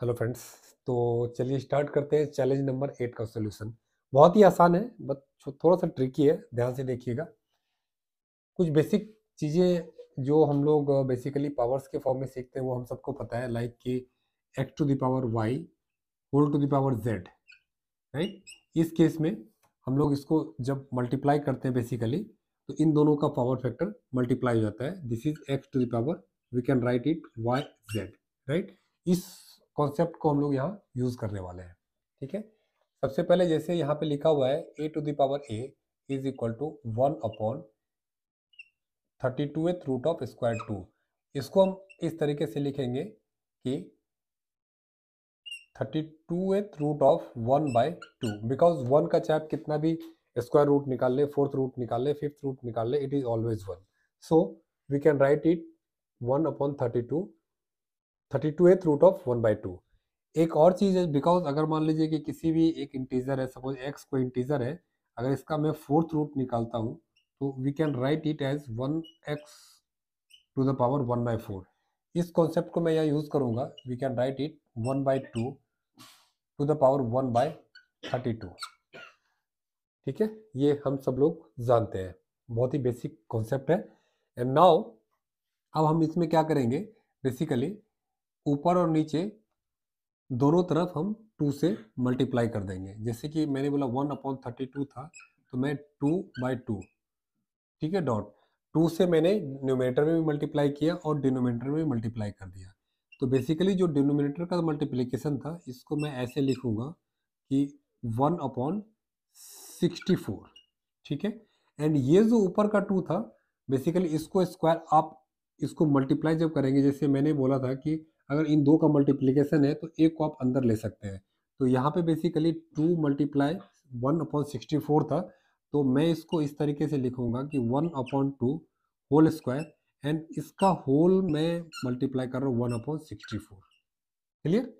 Hello friends तो चलिए start करते हैं चैलेंज नंबर एट का सोल्यूशन बहुत ही आसान है बट थोड़ा सा ट्रिकी है ध्यान से देखिएगा कुछ बेसिक चीज़ें जो हम लोग बेसिकली पावर्स के फॉर्म में सीखते हैं वो हम सबको पता है लाइक कि X to the power Y whole to the power Z right इस केस में हम लोग इसको जब मल्टीप्लाई करते हैं बेसिकली तो इन दोनों का पावर फैक्टर मल्टीप्लाई हो जाता है this is X to the power we can write it Y Z right इस कॉन्सेप्ट को हम लोग यहाँ यूज़ करने वाले हैं ठीक है सबसे पहले जैसे यहाँ पे लिखा हुआ है A to the power A is equal to one upon thirty two eth root of square two इसको हम इस तरीके से लिखेंगे कि thirty two eth root of one by two because one का चाहे कितना भी स्क्वायर रूट निकाल ले फोर्थ रूट निकाल ले फिफ्थ रूट निकाल ले it is always one so we can write it one upon thirty two thirty two eth root of one by two एक और चीज़ है बिकॉज अगर मान लीजिए कि किसी भी एक इंटीजर है सपोज एक्स कोई इंटीजर है अगर इसका मैं फोर्थ रूट निकालता हूँ तो we can write it as one X to the power one by four इस कॉन्सेप्ट को मैं यहाँ यूज़ करूँगा we can write it one by two to the power one by thirty two ठीक है ये हम सब लोग जानते हैं बहुत ही बेसिक कॉन्सेप्ट है एंड नाउ अब हम इसमें क्या करेंगे बेसिकली ऊपर और नीचे दोनों तरफ हम टू से मल्टीप्लाई कर देंगे जैसे कि मैंने बोला वन अपॉन थर्टी टू था तो मैं टू बाई टू ठीक है डॉट टू से मैंने न्यूमिनेटर में भी मल्टीप्लाई किया और डिनोमिनेटर में भी मल्टीप्लाई कर दिया तो बेसिकली जो डिनोमिनेटर का मल्टीप्लीकेशन था इसको मैं ऐसे लिखूँगा कि वन अपॉन सिक्सटी फोर ठीक है एंड ये जो ऊपर का टू था बेसिकली इसको स्क्वायर आप इसको मल्टीप्लाई जब करेंगे जैसे मैंने बोला था कि अगर इन दो का मल्टीप्लीकेशन है तो एक को आप अंदर ले सकते हैं तो यहाँ पे basically to multiply one upon sixty four था तो मैं इसको इस तरीके से लिखूँगा कि one upon two whole square and इसका होल मैं मल्टीप्लाई कर रहा हूँ one upon sixty four clear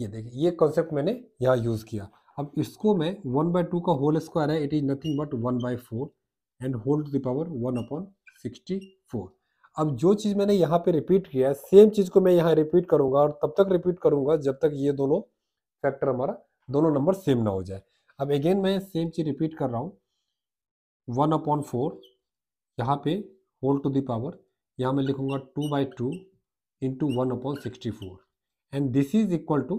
ये देखिए ये कॉन्सेप्ट मैंने यहाँ यूज़ किया अब इसको मैं वन बाई टू का होल स्क्वायर है it is nothing but one by four and whole to power one upon sixty four अब जो चीज़ मैंने यहाँ पे रिपीट किया है सेम चीज़ को मैं यहाँ रिपीट करूँगा और तब तक रिपीट करूँगा जब तक ये दोनों फैक्टर हमारा दोनों नंबर सेम ना हो जाए अब अगेन मैं सेम चीज़ रिपीट कर रहा हूँ वन अपॉन फोर यहाँ पे होल टू दावर यहाँ मैं लिखूँगा two by two into one upon sixty four and this is equal to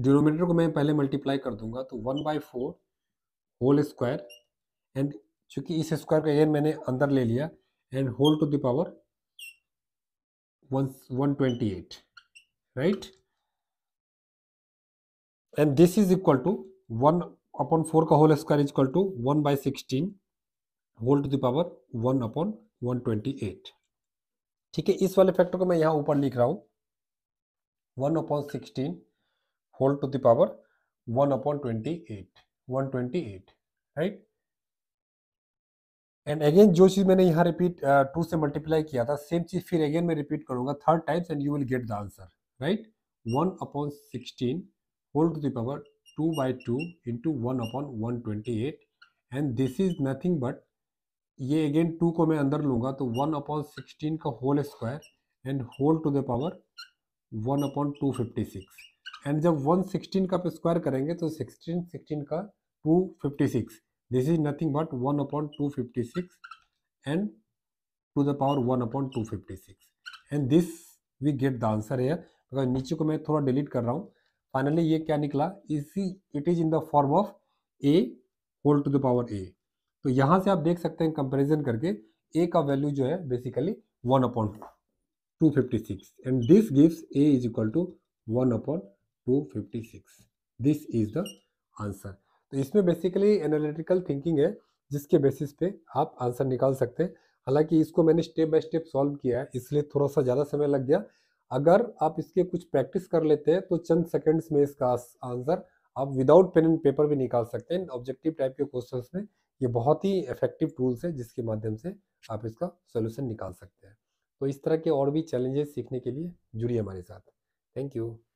denominator को मैं पहले मल्टीप्लाई कर दूंगा तो one by four whole square and चूँकि इस स्क्वायर को अगेन मैंने अंदर ले लिया and whole to the power 128 right and this is equal to 1 upon 4 का whole square is equal to 1 by 16 whole to the power 1 upon 128 ठीक है इस वाले फैक्टर को मैं यहाँ ऊपर लिख रहा हूँ 1 upon 16 whole to the power 1 upon 28 128 right and again जो चीज़ मैंने यहाँ रिपीट टू uh, से मल्टीप्लाई किया था सेम चीज़ फिर अगेन मैं रिपीट करूँगा third times and you will get the answer right one upon sixteen whole to the power two by two into one upon one twenty eight and this is nothing but ये again two को मैं अंदर लूँगा तो one upon sixteen का whole square and whole to the power one upon two fifty six and जब one sixteen का square करेंगे तो सिक्सटीन सिक्सटीन का two fifty six this is nothing This is nothing but 1 upon 256 and to one power two fifty six and this we get the answer here. अगर नीचे को मैं थोड़ा डिलीट कर रहा हूँ फाइनली ये क्या निकला इसी it is in the form of A whole to the power A तो यहाँ से आप देख सकते हैं कंपेरिजन करके ए का वैल्यू जो है basically one upon two fifty six and this gives A is equal to one upon two fifty six this is the answer तो इसमें बेसिकली एनालिटिकल थिंकिंग है जिसके बेसिस पे आप आंसर निकाल सकते हैं हालांकि इसको मैंने स्टेप बाय स्टेप सॉल्व किया है इसलिए थोड़ा सा ज़्यादा समय लग गया अगर आप इसके कुछ प्रैक्टिस कर लेते हैं तो चंद सेकेंड्स में इसका आंसर आप विदाउट पेन एंड पेपर भी निकाल सकते हैं ऑब्जेक्टिव टाइप के क्वेश्चन में ये बहुत ही इफेक्टिव टूल्स है जिसके माध्यम से आप इसका सोल्यूशन निकाल सकते हैं तो इस तरह के और भी चैलेंजेस सीखने के लिए जुड़िए हमारे साथ थैंक यू